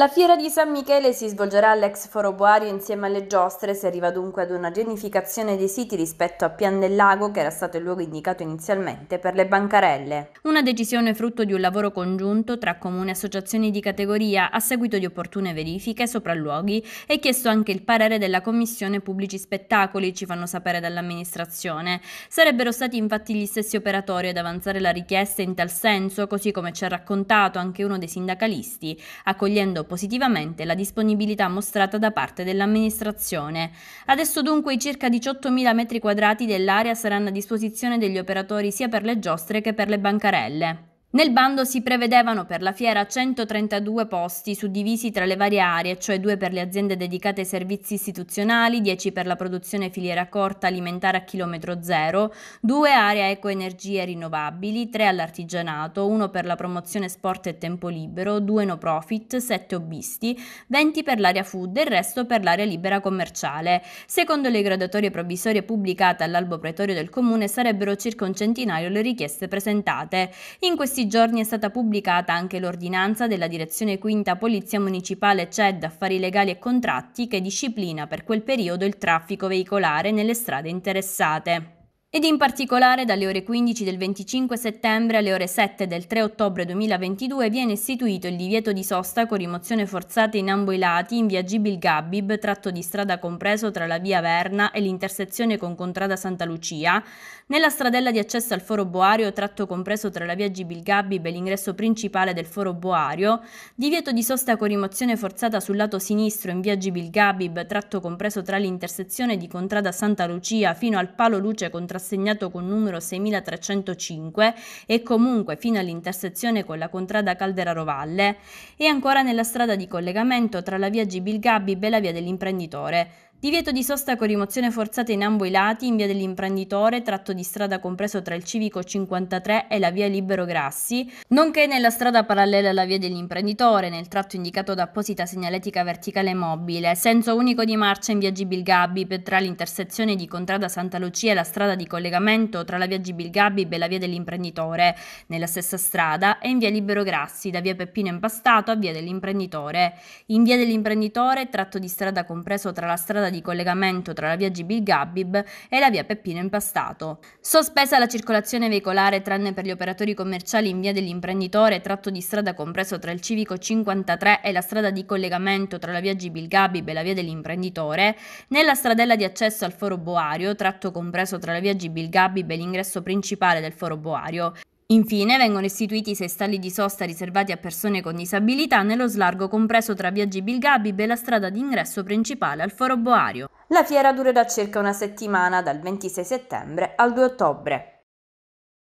La fiera di San Michele si svolgerà all'ex foro Boario insieme alle giostre, si arriva dunque ad una genificazione dei siti rispetto a Pian del Lago che era stato il luogo indicato inizialmente per le bancarelle. Una decisione frutto di un lavoro congiunto tra comune e associazioni di categoria a seguito di opportune verifiche, sopralluoghi e chiesto anche il parere della Commissione Pubblici Spettacoli, ci fanno sapere dall'amministrazione. Sarebbero stati infatti gli stessi operatori ad avanzare la richiesta in tal senso, così come ci ha raccontato anche uno dei sindacalisti, accogliendo positivamente la disponibilità mostrata da parte dell'amministrazione. Adesso dunque i circa 18.000 metri quadrati dell'area saranno a disposizione degli operatori sia per le giostre che per le bancarelle. Nel bando si prevedevano per la fiera 132 posti suddivisi tra le varie aree, cioè due per le aziende dedicate ai servizi istituzionali, 10 per la produzione filiera corta alimentare a chilometro zero, due aree a ecoenergie rinnovabili, tre all'artigianato, uno per la promozione sport e tempo libero, due no profit, sette hobbisti, 20 per l'area food e il resto per l'area libera commerciale. Secondo le graduatorie provvisorie pubblicate all'albo pretorio del comune sarebbero circa un centinaio le richieste presentate. In questi questi giorni è stata pubblicata anche l'ordinanza della Direzione Quinta Polizia Municipale CED Affari Legali e Contratti che disciplina per quel periodo il traffico veicolare nelle strade interessate ed in particolare dalle ore 15 del 25 settembre alle ore 7 del 3 ottobre 2022 viene istituito il divieto di sosta con rimozione forzata in ambo i lati in via Gibil Gabbib, tratto di strada compreso tra la via Verna e l'intersezione con contrada Santa Lucia, nella stradella di accesso al foro Boario, tratto compreso tra la via Gibil Gabib e l'ingresso principale del foro Boario, divieto di sosta con rimozione forzata sul lato sinistro in via Gibil Gabbib, tratto compreso tra l'intersezione di contrada Santa Lucia fino al palo luce contrada assegnato con numero 6305 e comunque fino all'intersezione con la contrada Calderaro Valle e ancora nella strada di collegamento tra la via Gibilgabbi e la via dell'imprenditore Divieto di sosta con rimozione forzata in ambo i lati in via dell'imprenditore, tratto di strada compreso tra il civico 53 e la via Libero Grassi, nonché nella strada parallela alla via dell'imprenditore, nel tratto indicato da apposita segnaletica verticale mobile, senso unico di marcia in via Gibilgabbi tra l'intersezione di Contrada Santa Lucia e la strada di collegamento tra la via Gibilgabbi e la via dell'imprenditore, nella stessa strada, e in via Libero Grassi, da via Peppino Impastato a via dell'imprenditore. In via dell'imprenditore, tratto di strada compreso tra la strada di collegamento tra la via Gibil Gabib e la via Peppino Impastato. Sospesa la circolazione veicolare tranne per gli operatori commerciali in via dell'imprenditore, tratto di strada compreso tra il civico 53 e la strada di collegamento tra la via Gibil Gabib e la via dell'imprenditore, nella stradella di accesso al foro Boario, tratto compreso tra la via Gibil Gabib e l'ingresso principale del foro Boario. Infine vengono istituiti sei stalli di sosta riservati a persone con disabilità nello slargo compreso tra Viaggi Bilgabib e la strada d'ingresso principale al Foro Boario. La fiera durerà circa una settimana, dal 26 settembre al 2 ottobre.